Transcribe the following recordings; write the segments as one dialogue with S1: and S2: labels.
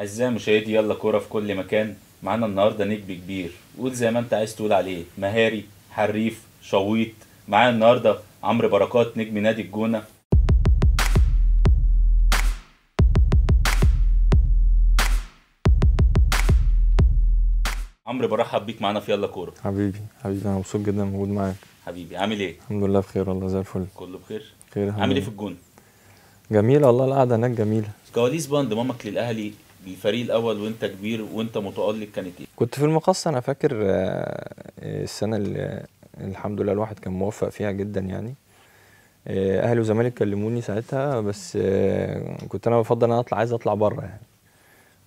S1: أعزائي مشاهدي يلا كورة في كل مكان معانا النهارده نجم كبير قول زي ما أنت عايز تقول عليه مهاري حريف شويط معانا النهارده عمرو بركات نجم نادي الجونة عمرو برحب بيك معانا في يلا كورة
S2: حبيبي حبيبي أنا مبسوط جدا موجود معاك حبيبي عامل إيه؟ الحمد لله بخير والله زي الفل كله بخير؟ خير عامل إيه في الجونة؟ جميلة والله القعدة هناك جميلة
S1: كواليس بقى انضمامك للأهلي الفريق الاول وانت كبير وانت متالق كانت ايه؟
S2: كنت في المقص انا فاكر آه، السنه اللي الحمد لله الواحد كان موفق فيها جدا يعني آه، اهلي وزمالك كلموني ساعتها بس آه، كنت انا بفضل ان انا اطلع عايز اطلع بره يعني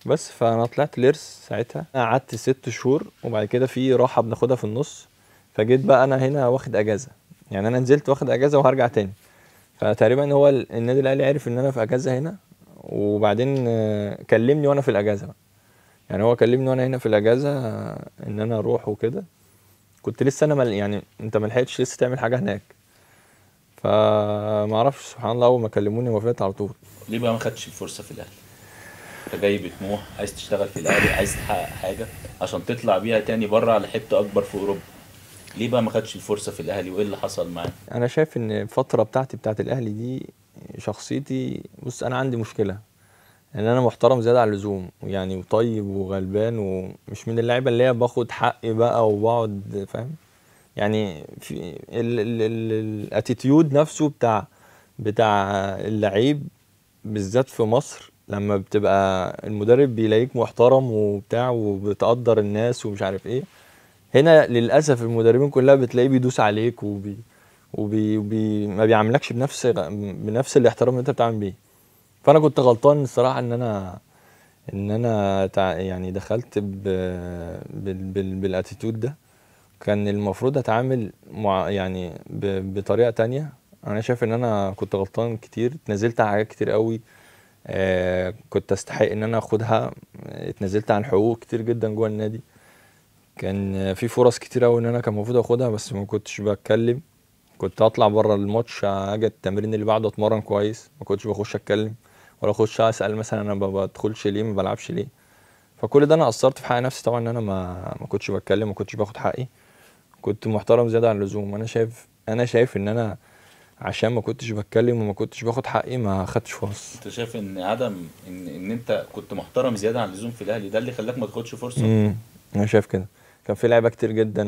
S2: بس فانا طلعت ليرس ساعتها قعدت ست شهور وبعد كده في راحه بناخدها في النص فجيت بقى انا هنا واخد اجازه يعني انا نزلت واخد اجازه وهرجع تاني فتقريبا هو النادي الاهلي عرف ان انا في اجازه هنا وبعدين آه، كلمني وانا في الاجازه بقى يعني هو كلمني وانا هنا في الاجازه آه، ان انا اروح وكده كنت لسه انا مل... يعني انت ما لحقتش لسه تعمل حاجه هناك فما اعرفش سبحان الله اول ما كلموني وافقت على طول
S1: ليه بقى ما خدتش الفرصه في الاهلي انت جاي بطموح عايز تشتغل في الاهلي عايز تحقق حاجه عشان تطلع بيها تاني بره على حته اكبر في اوروبا ليه بقى ما خدتش الفرصه في الاهلي وايه اللي حصل معاه
S2: انا شايف ان الفتره بتاعتي بتاعت الاهلي دي شخصيتي بص انا عندي مشكله ان انا محترم زياده عن اللزوم يعني وطيب وغلبان ومش من اللعيبه اللي هي باخد حقي بقى وبقعد فاهم يعني في الاتيتيود نفسه بتاع بتاع اللعيب بالذات في مصر لما بتبقى المدرب بيلاقيك محترم وبتاع وبتقدر الناس ومش عارف ايه هنا للاسف المدربين كلها بتلاقيه بيدوس عليك وبي وبي وبي ما بيعاملكش بنفس بنفس الاحترام اللي انت بتعامل بيه فانا كنت غلطان الصراحه ان انا ان انا يعني دخلت ب... بال... بال... بالاتيتود ده كان المفروض اتعامل مع يعني ب... بطريقه تانية انا شايف ان انا كنت غلطان كتير اتنازلت عن حاجات كتير قوي آه كنت استحق ان انا اخدها اتنازلت عن حقوق كتير جدا جوه النادي كان في فرص كتير قوي ان انا كان المفروض اخدها بس ما كنتش بتكلم كنت اطلع بره الماتش اجي التمرين اللي بعده اتمرن كويس ما كنتش بخش اتكلم ولا اخش اسال مثلا انا ما بدخلش ليه ما بلعبش ليه فكل ده انا قصرت في حق نفسي طبعا ان انا ما ما كنتش بتكلم ما كنتش باخد حقي كنت محترم زياده عن اللزوم انا شايف انا شايف ان انا عشان ما كنتش بتكلم وما كنتش باخد حقي ما خدتش فرص
S1: انت شايف ان عدم ان ان انت كنت محترم زياده عن اللزوم في الاهلي ده اللي خلاك ما تاخدش فرصه امم انا شايف كده كان في لعيبه كتير جدا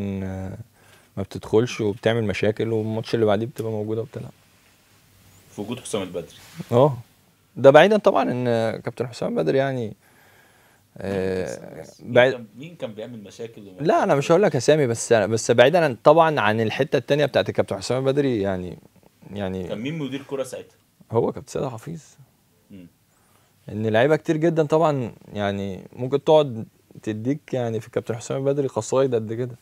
S2: ما بتدخلش وبتعمل مشاكل والماتش اللي بعديه بتبقى موجوده وبتلعب
S1: في وجود حسام البدري
S2: اه ده بعيدا طبعا ان كابتن حسام بدري يعني آه، بعيد
S1: مين كان بيعمل مشاكل
S2: لا انا مش هقول لك اسامي بس بس بعيدا طبعا عن الحته الثانيه بتاعت الكابتن حسام بدري يعني يعني كان مين
S1: مدير كرة ساعتها؟ هو كابتن سيد حفيظ
S2: ان لعيبه كتير جدا طبعا يعني ممكن تقعد تديك يعني في كابتن حسام بدري قصايد قد كده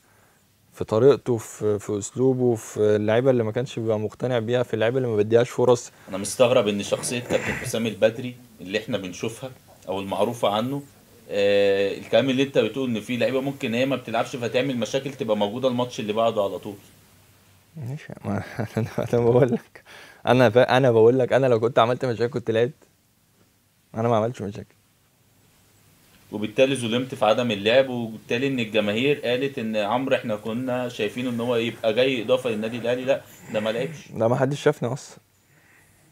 S2: في طريقته في في اسلوبه في اللعيبه اللي ما كانش بيبقى مقتنع بيها في اللعيبه اللي ما بديهاش
S1: فرص انا مستغرب ان شخصيه كابتن حسام البدري اللي احنا بنشوفها او المعروفه عنه آه الكلام اللي انت بتقول ان في لعيبه ممكن هي ما بتلعبش فتعمل مشاكل تبقى موجوده الماتش اللي بعده على طول
S2: ماشي ما انا انا بقول لك انا انا بقول لك انا لو كنت عملت مشاكل كنت لعبت انا ما عملتش مشاكل
S1: وبالتالي ظلمت في عدم اللعب وبالتالي ان الجماهير قالت ان عمرو احنا كنا شايفينه ان هو يبقى جاي اضافه للنادي الاهلي لا ده ما لعبش
S2: لا ما حدش شافني اصلا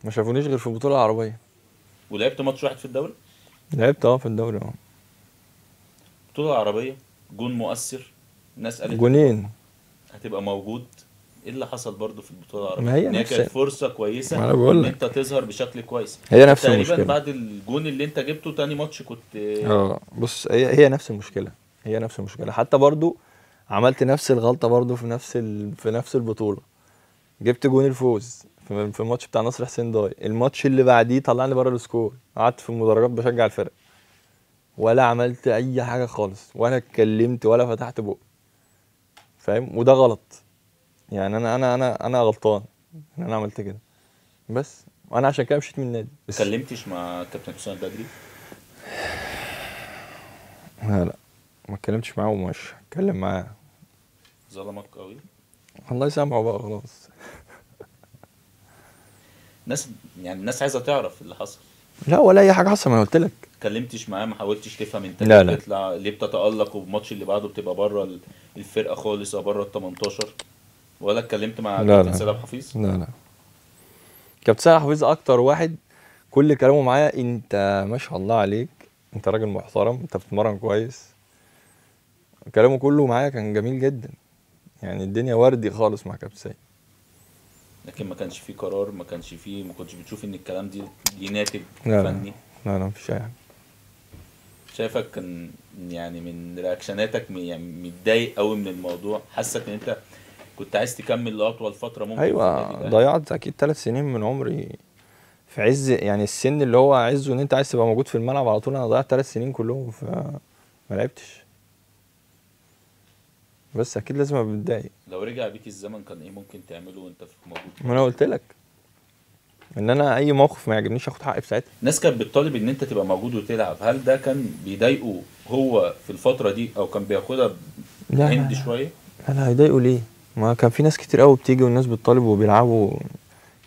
S2: ما شافونيش غير في البطوله العربيه
S1: ولعبت ماتش واحد في الدوري
S2: لعبت اه في الدوري اه
S1: البطوله العربيه جون مؤثر الناس قالت جونين هتبقى موجود ايه اللي حصل برضه في البطوله العربيه؟ ما هي ان هي كانت فرصه كويسه ما انا بقول ان انت تظهر بشكل كويس هي نفس تقريبا المشكله تقريبا بعد الجون اللي انت جبته تاني ماتش كنت اه بص هي هي
S2: نفس المشكله هي نفس المشكله حتى برضه عملت نفس الغلطه برضه في نفس ال... في نفس البطوله جبت جون الفوز في الماتش بتاع نصر حسين داي الماتش اللي بعديه طلعني بره السكور قعدت في المدرجات بشجع الفرق ولا عملت اي حاجه خالص ولا اتكلمت ولا فتحت بق فاهم وده غلط يعني انا انا انا انا غلطان ان انا عملت كده بس وانا عشان كده مشيت من النادي ما
S1: كلمتش مع كابتن حسام بدري
S2: لا لا ما اتكلمتش معاه ومش اتكلم معاه
S1: ظلمك قوي
S2: الله يسامحه بقى خلاص
S1: ناس يعني الناس عايزه تعرف اللي حصل
S2: لا ولا اي حاجه حصل ما انا قلت لك
S1: اتكلمتش معاه ما حاولتش تفهم انت لا لا. ليه بتتالق والماتش اللي بعده بتبقى بره الفرقه خالص او بره ال 18 ولا اتكلمت مع كابتن سيد عبد الحفيظ؟ لا لا
S2: كابتن سيد حفيظ اكتر واحد كل كلامه معايا انت ما شاء الله عليك انت راجل محترم انت بتتمرن كويس كلامه كله معايا كان جميل جدا يعني الدنيا وردي خالص مع كابتن سيد
S1: لكن ما كانش فيه قرار ما كانش فيه ما كنتش بتشوف ان الكلام دي ليه ناتج فني
S2: لا لا مفيش اي حاجه
S1: شايفك كان يعني من رياكشناتك يعني متضايق قوي من الموضوع حاسك ان انت كنت عايز تكمل لاطول فتره ممكن ايوه
S2: ضيعت اكيد ثلاث سنين من عمري في عز يعني السن اللي هو عزه ان انت عايز تبقى موجود في الملعب على طول انا ضيعت ثلاث سنين كلهم ما لعبتش بس اكيد لازم
S1: ابقى متضايق لو رجع بيك الزمن كان ايه ممكن تعمله وانت في موجود ما انا قلت لك ان انا اي موقف ما يعجبنيش اخد حقي في ساعتها الناس كانت بتطالب ان انت تبقى موجود وتلعب هل ده كان بيضايقه هو في الفتره دي او كان بياخدها هند شويه
S2: لا لا هيضايقه ليه ما كان في ناس كتير قوي بتيجي والناس بتطالب وبيلعبوا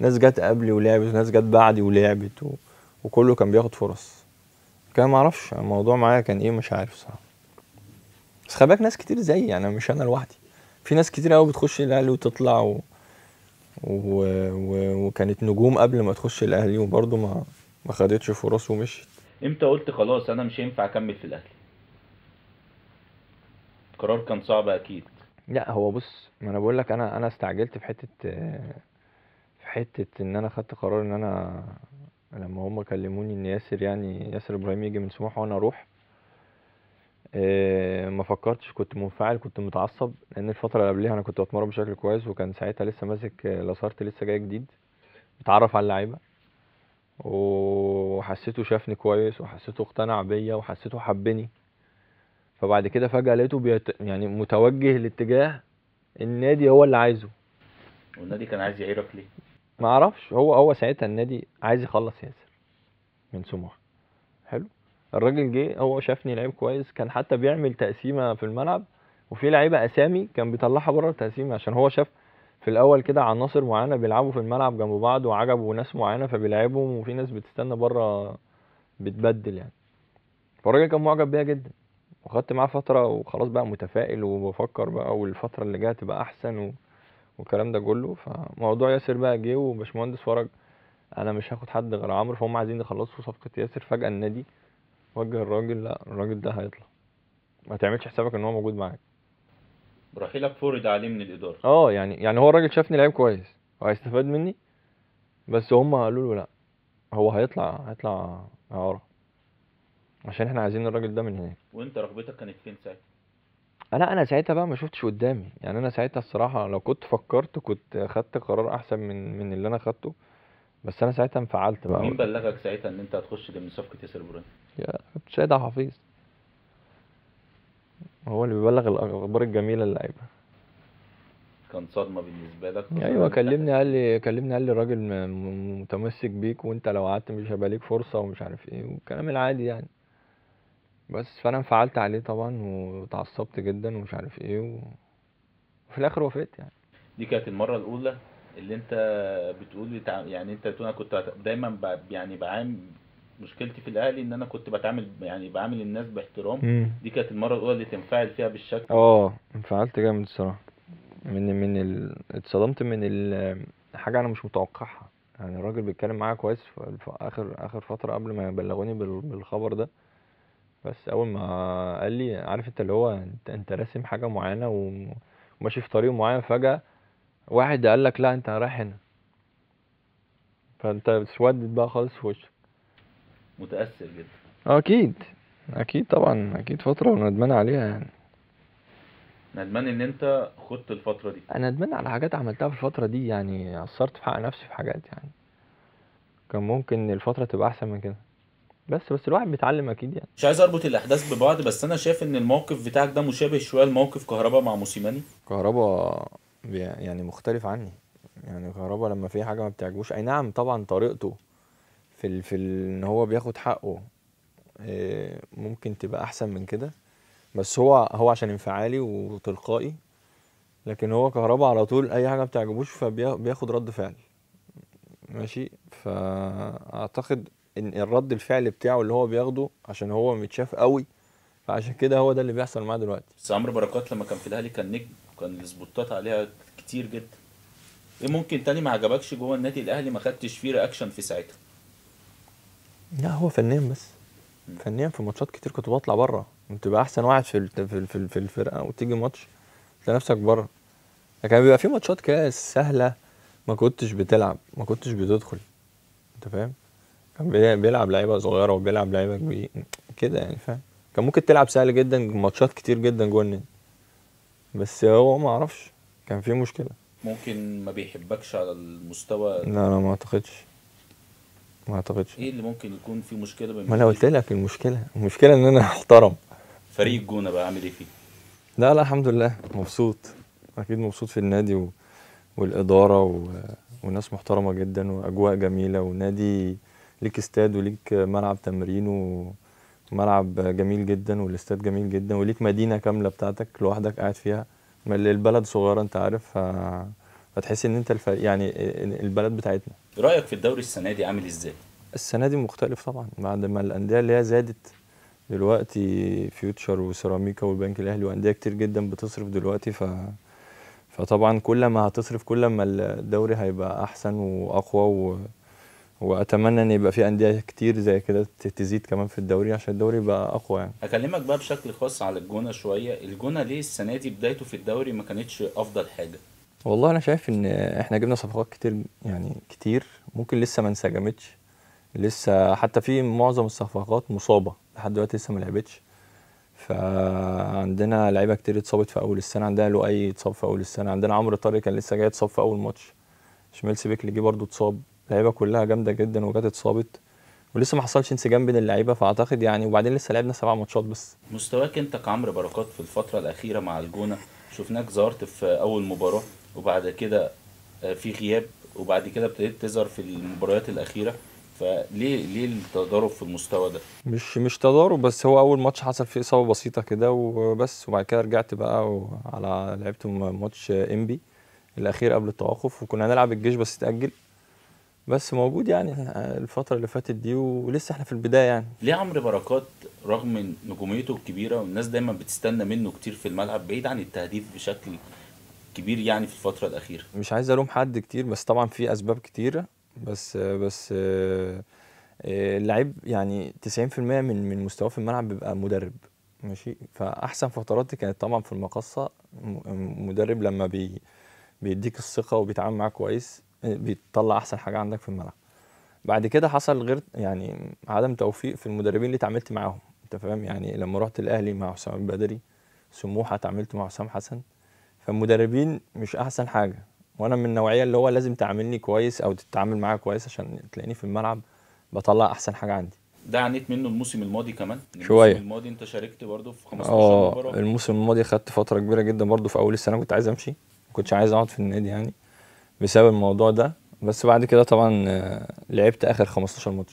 S2: ناس جت قبلي ولعبت وناس جت بعدي ولعبت و... وكله كان بياخد فرص كان معرفش الموضوع معايا كان ايه مش عارف صح بس خلي بالك ناس كتير زيي يعني مش انا لوحدي في ناس كتير قوي بتخش الاهلي وتطلع و... و... و... وكانت نجوم قبل ما تخش الاهلي وبرضه ما ما خدتش فرص ومشيت
S1: امتى قلت خلاص انا مش هينفع اكمل في الاهلي القرار كان صعب اكيد
S2: لا هو بص ما انا بقول لك انا انا استعجلت في حته في حته ان انا خدت قرار ان انا لما هم كلموني ان ياسر يعني ياسر ابراهيم يجي من سموحه وانا اروح آه، ما فكرتش كنت منفعل كنت متعصب لان الفتره اللي قبلها انا كنت بتمرن بشكل كويس وكان ساعتها لسه ماسك لاسارت لسه جاي جديد بتعرف على اللعيبه وحسيته شافني كويس وحسيته اقتنع بيا وحسيته حبني فبعد كده فجأة لقيته بيت... يعني متوجه لاتجاه النادي هو اللي عايزه
S1: والنادي كان عايز يعيرك ليه؟
S2: ما اعرفش هو هو ساعتها النادي عايز يخلص ياسر من سموحه حلو الراجل جه هو شافني لعيب كويس كان حتى بيعمل تقسيمه في الملعب وفي لعيبه اسامي كان بيطلعها بره التقسيمه عشان هو شاف في الاول كده عناصر معينه بيلعبوا في الملعب جنب بعض وعجبوا ناس معينه فبيلعبهم وفي ناس بتستنى بره بتبدل يعني فالراجل كان معجب بيها جدا وخدت معاه فترة وخلاص بقى متفائل وبفكر بقى والفترة اللي جاية تبقى أحسن و... والكلام ده كله فموضوع ياسر بقى جه وباشمهندس فرج أنا مش هاخد حد غير عمرو فهم عايزين يخلصوا صفقة ياسر فجأة النادي وجه الراجل لا الراجل ده هيطلع ما تعملش حسابك إن هو موجود معاك
S1: رحيلك فرض عليه من الإدارة
S2: اه يعني يعني هو الراجل شافني لعيب كويس وهيستفاد مني بس هم قالوا له لا هو هيطلع هيطلع إعارة عشان احنا عايزين الراجل ده من هناك
S1: وانت رغبتك كانت فين ساعتها
S2: انا آه، انا ساعتها بقى ما شفتش قدامي يعني انا ساعتها الصراحه لو كنت فكرت كنت خدت قرار احسن من من اللي انا خدته بس انا ساعتها انفعلت بقى مين بلغك
S1: ساعتها ان انت هتخش ضمن صفقه ياسر ابراهيم
S2: يا سيد عبد الحفيظ هو اللي بيبلغ الاخبار الجميله اللعيبه
S1: كان صدمه بالنسبه لك ايوه كلمني
S2: قال لي كلمني قال لي الراجل متمسك بيك وانت لو قعدت مش هيبقى ليك فرصه ومش عارف ايه والكلام العادي يعني بس فانا انفعلت عليه طبعا واتعصبت جدا ومش عارف ايه و... وفي الاخر وافقت يعني
S1: دي كانت المرة الأولى اللي أنت بتقول لي يعني أنت بتقول أنا كنت دايما ب... يعني بعامل مشكلتي في الأهلي إن أنا كنت بتعامل يعني بعامل الناس باحترام مم. دي كانت المرة الأولى اللي تنفعل فيها بالشكل
S2: أه انفعلت جامد الصراحة من من ال... اتصدمت من ال... حاجة أنا مش متوقعها يعني الراجل بيتكلم معايا كويس في آخر آخر فترة قبل ما يبلغوني بال... بالخبر ده بس اول ما قال لي عارف انت اللي هو انت, انت راسم حاجه معينه وماشي في طريق معين فجاه واحد قال لك لا انت رايح هنا فانت
S1: اسودت بقى خالص في وشك متأثر جدا
S2: اكيد اكيد طبعا اكيد فتره وندمان عليها يعني
S1: ندمان ان انت خدت الفترة دي
S2: انا ندمان على حاجات عملتها في الفتره دي يعني قصرت في حق نفسي في حاجات يعني كان ممكن الفتره تبقى احسن من كده بس بس الواحد بيتعلم اكيد يعني
S1: مش عايز اربط الاحداث ببعض بس انا شايف ان الموقف بتاعك ده مشابه شويه لموقف كهربا مع موسيماني
S2: كهربا يعني مختلف عني يعني كهربا لما في حاجه ما بتعجبوش اي نعم طبعا طريقته في ال... في ال... ان هو بياخد حقه آه، ممكن تبقى احسن من كده بس هو هو عشان انفعالي وتلقائي لكن هو كهربا على طول اي حاجه ما بتعجبوش فبياخد رد فعل ماشي فاعتقد ان الرد الفعل بتاعه اللي هو بياخده عشان هو متشاف
S1: قوي فعشان كده هو ده اللي بيحصل معاه دلوقتي بس عمرو بركات لما كان في الاهلي كان نجم كان السبوتات عليها كتير جدا ايه ممكن تاني ما عجبكش جوه النادي الاهلي ما خدتش فيه رياكشن في ساعتها
S2: لا هو فنان بس فنان في ماتشات كتير كنت بطلع بره كنت بقى احسن واحد في في في الفرقه وتيجي ماتش تلاقي نفسك بره لكن بيبقى في ماتشات كده سهله ما كنتش بتلعب ما كنتش بتدخل انت فاهم كان بيلعب لعيبه صغيره وبيلعب لعيبه كبيره كده يعني فاهم كان ممكن تلعب سهل جدا ماتشات كتير جدا جوه النادي بس هو ما اعرفش كان في مشكله
S1: ممكن ما بيحبكش على المستوى لا انا ما
S2: اعتقدش ما اعتقدش
S1: ايه اللي ممكن يكون في مشكله ما انا قلت
S2: لك المشكله المشكله ان انا احترم
S1: فريق الجونه بقى عامل ايه فيه
S2: لا لا الحمد لله مبسوط اكيد مبسوط في النادي و... والاداره و... وناس محترمه جدا واجواء جميله ونادي ليك استاد وليك ملعب تمرين وملعب جميل جدا والاستاد جميل جدا وليك مدينه كامله بتاعتك لوحدك قاعد فيها البلد صغيره انت عارف فتحس ان انت الفريق يعني البلد بتاعتنا رايك
S1: في الدوري السنه دي عامل ازاي
S2: السنه دي مختلف طبعا بعد ما الانديه اللي هي زادت دلوقتي فيوتشر وسيراميكا والبنك الاهلي وانديه كتير جدا بتصرف دلوقتي ف فطبعا كل ما هتصرف كل ما الدوري هيبقى احسن واقوى و... واتمنى ان يبقى في انديه كتير زي كده تزيد كمان في الدوري عشان الدوري يبقى اقوى يعني
S1: اكلمك بقى بشكل خاص على الجونه شويه الجونه ليه السنه دي بدايته في الدوري ما كانتش افضل حاجه
S2: والله انا شايف ان احنا جبنا صفقات كتير يعني كتير ممكن لسه ما انسجمتش لسه حتى في معظم الصفقات مصابه لحد دلوقتي لسه ما لعبتش فعندنا لعيبه كتير اتصابت في اول السنه عندنا لؤي اتصاب في اول السنه عندنا عمرو طارق كان لسه جاي اتصاب في اول ماتش شمال سيبك اللي جه برضه اتصاب لعيبه كلها جامده جدا وجت اتصابت ولسه ما حصلش انسجام بين اللعيبه فاعتقد يعني وبعدين لسه لعبنا سبع
S1: ماتشات بس مستواك انت كعمرو بركات في الفتره الاخيره مع الجونه شفناك ظهرت في اول مباراه وبعد كده آه، في غياب وبعد كده ابتديت تظهر في المباريات الاخيره فليه ليه التضارب في المستوى ده؟
S2: مش مش تضارب بس هو اول ماتش حصل فيه اصابه بسيطه كده وبس وبعد كده رجعت بقى على لعبت ماتش انبي الاخير قبل التوقف وكنا هنلعب الجيش بس اتاجل بس موجود يعني الفتره اللي فاتت دي ولسه احنا في البدايه يعني
S1: ليه عمرو بركات رغم نجوميته الكبيره والناس دايما بتستنى منه كتير في الملعب بعيد عن التهديف بشكل كبير يعني في الفتره الاخيره
S2: مش عايز الوم حد كتير بس طبعا في اسباب كتيره بس بس آه، اللعيب يعني 90% من من مستواه في الملعب بيبقى مدرب ماشي فاحسن فتراتي كانت طبعا في المقصه مدرب لما بي بيديك الثقه وبيتعامل معاك كويس بتطلع احسن حاجه عندك في الملعب بعد كده حصل غير يعني عدم توفيق في المدربين اللي اتعاملت معاهم انت فاهم يعني لما رحت الاهلي مع حسام البدري سموحه اتعاملت مع حسام حسن فالمدربين مش احسن حاجه وانا من النوعيه اللي هو لازم تعاملني كويس او تتعامل معايا كويس عشان تلاقيني في الملعب بطلع احسن حاجه عندي
S1: ده عانيت منه الموسم الماضي كمان شويه الموسم الماضي انت شاركت برضه في 15 آه، مباراه اه الموسم
S2: الماضي خدت فتره كبيره جدا برضه في اول السنه كنت عايز امشي ما كنتش عايز اقعد في النادي يعني بسبب الموضوع ده بس بعد كده طبعا آه، لعبت اخر 15 ماتش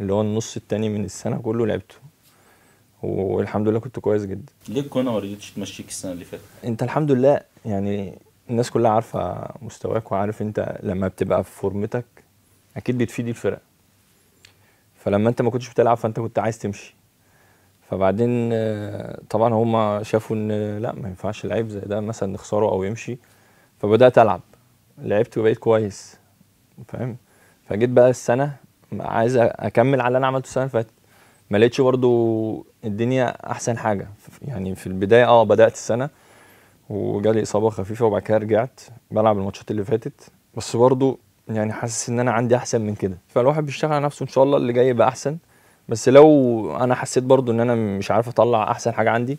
S2: اللي هو النص التاني من السنه كله لعبته والحمد لله كنت كويس جدا
S1: ليه الجونه ما رضيتش تمشيك السنه اللي فاتت
S2: انت الحمد لله يعني الناس كلها عارفه مستواك وعارف انت لما بتبقى في فورمتك اكيد بتفيد الفرق فلما انت ما كنتش بتلعب فانت كنت عايز تمشي فبعدين آه، طبعا هما شافوا ان لا ما ينفعش لعيب زي ده مثلا نخسره او يمشي فبدات العب لعبت وبقيت كويس فاهم فجيت بقى السنه عايز اكمل على اللي انا عملته السنه اللي فاتت ما لقيتش برضو الدنيا احسن حاجه يعني في البدايه اه بدات السنه وجالي اصابه خفيفه وبعد كده رجعت بلعب الماتشات اللي فاتت بس برضو يعني حاسس ان انا عندي احسن من كده فالواحد بيشتغل على نفسه ان شاء الله اللي جاي يبقى احسن بس لو انا حسيت برضو ان انا مش عارف اطلع احسن حاجه عندي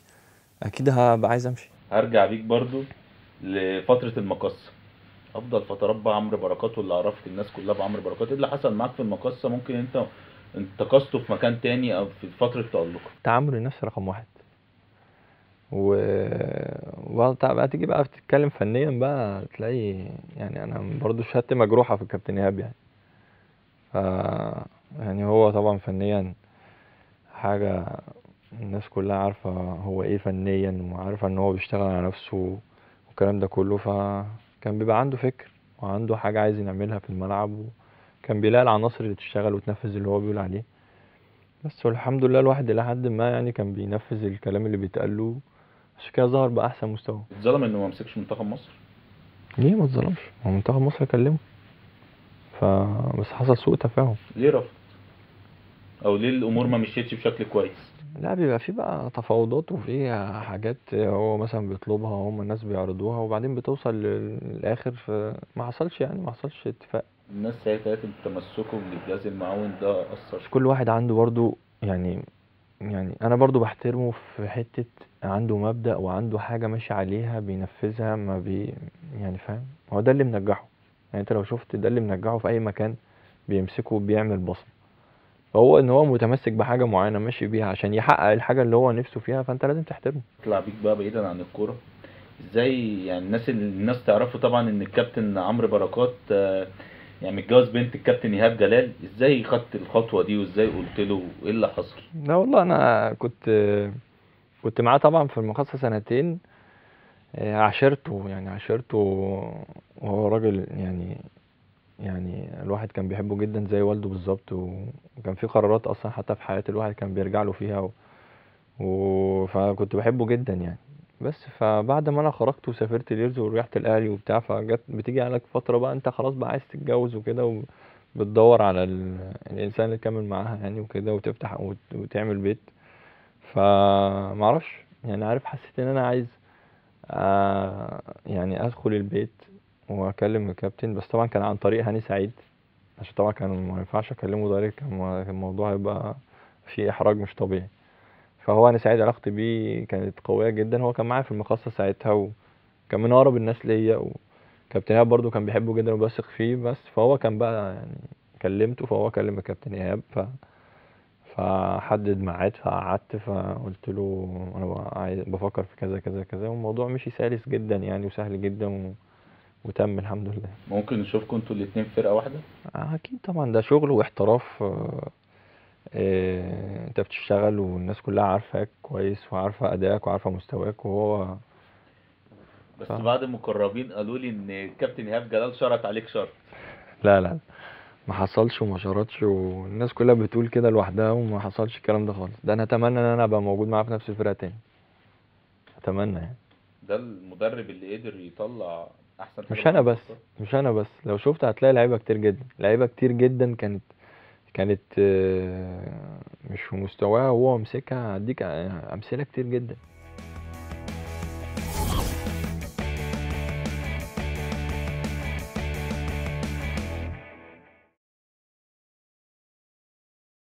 S2: اكيد هبقى عايز امشي
S1: هرجع بيك برضو لفتره المقصه افضل فترات بقى عمرو بركات واللي عرفت الناس كلها بعمرو بركات إيه اللي حصل معاك في المقصه ممكن انت انتقصته في مكان تاني او في فتره تالقه تعامل الناس رقم واحد
S2: و بقى تيجي بقى تتكلم فنيا بقى تلاقي يعني انا برضو شهادتي مجروحه في الكابتن ايهاب يعني ف يعني هو طبعا فنيا حاجه الناس كلها عارفه هو ايه فنيا وعارفه ان هو بيشتغل على نفسه والكلام ده كله ف كان بيبقى عنده فكر وعنده حاجة عايز يعملها في الملعب وكان بيلاقي العناصر اللي تشتغل وتنفذ اللي هو بيقول عليه بس والحمد لله الواحد إلى حد ما يعني كان بينفذ الكلام اللي بيتقال له عشان كده ظهر بأحسن مستوى
S1: اتظلم انه ما مسكش منتخب مصر
S2: ليه ما اتظلمش هو منتخب مصر كلمه ف
S1: بس حصل سوء تفاهم ليه رفض او ليه الامور ما مشيتش بشكل كويس
S2: لا بيبقى في بقى تفاوضات وفي حاجات هو مثلا بيطلبها هم الناس بيعرضوها وبعدين بتوصل للاخر فما حصلش يعني ما حصلش اتفاق
S1: الناس ساعتها تمسكه بالجهاز المعاون ده اثر كل واحد
S2: عنده برضو يعني يعني انا برضو بحترمه في حتة عنده مبدأ وعنده حاجة ماشي عليها بينفذها ما بي يعني فاهم هو ده اللي منجحه يعني انت لو شفت ده اللي منجحه في اي مكان بيمسكه بيعمل بصمة هو ان هو متمسك بحاجه معينه ماشي بيها عشان يحقق الحاجه اللي هو نفسه فيها فانت لازم تحترمه
S1: اطلع بيك بقى بعيدا عن الكوره ازاي يعني الناس الناس تعرفه طبعا ان الكابتن عمرو بركات آه، يعني متجوز بنت الكابتن ايهاب جلال ازاي خدت الخطوه دي وازاي قلت له وايه اللي حصل
S2: لا والله انا كنت كنت معاه طبعا في المخصصه سنتين آه، عاشرته يعني عاشرته وهو راجل يعني يعني الواحد كان بيحبه جدًا زي والده بالظبط وكان في قرارات أصلًا حتى في حياة الواحد كان بيرجع له فيها و و فكنت بحبه جدًا يعني، بس فبعد ما أنا خرجت وسافرت ليرز وريحت الاهلي وبتاع، فجت بتيجي عليك فترة بقى أنت خلاص بقى عايز تتجوز وكده، وبتدوّر على ال الانسان اللي تكمّل معاها يعني وكده وتفتح وت وتعمل بيت، فمعرفش يعني عارف حسيت إن أنا عايز آ... آه، يعني أدخل البيت واكلم الكابتن بس طبعا كان عن طريق هاني سعيد عشان طبعا كان ما ينفعش اكلمه دايركت كان الموضوع هيبقى فيه احراج مش طبيعي فهو هاني سعيد علاقتي بيه كانت قويه جدا هو كان معايا في المخصص ساعتها وكان من اقرب الناس ليا وكابتن ايهاب برده كان بيحبه جدا وبثق فيه بس فهو كان بقى يعني كلمته فهو كلم الكابتن ايهاب ف فحدد ميعاد فقعدت فقلت له انا بفكر في كذا كذا كذا والموضوع مشي سلس جدا يعني وسهل جدا و... وتم الحمد لله
S1: ممكن نشوفكم انتوا الاثنين فرقه واحده
S2: آه، اكيد طبعا ده شغل واحتراف آه آه انت بتشتغل والناس كلها عارفاك كويس وعارفه ادائك وعارفه مستواك وهو بس ف... بعض
S1: المقربين قالوا لي ان الكابتن ايهاب جلال شرط عليك شرط
S2: لا لا ما حصلش وما شرطش والناس كلها بتقول كده لوحدها وما حصلش الكلام ده خالص ده انا اتمنى ان انا ابقى موجود معاه في نفس الفرقه تاني اتمنى يعني
S1: ده المدرب اللي قدر يطلع احسن مش انا بس
S2: مش انا بس لو شفت هتلاقي لعيبه كتير جدا لعيبه كتير جدا كانت كانت آه، مش في مستواها وهو مسكها هديك امثله كتير جدا